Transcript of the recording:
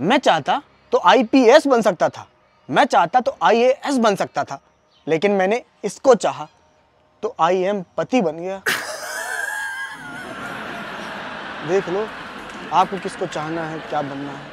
मैं चाहता तो आईपीएस बन सकता था मैं चाहता तो आईएएस बन सकता था लेकिन मैंने इसको चाहा तो आई एम पति बन गया देख लो आपको किसको चाहना है क्या बनना है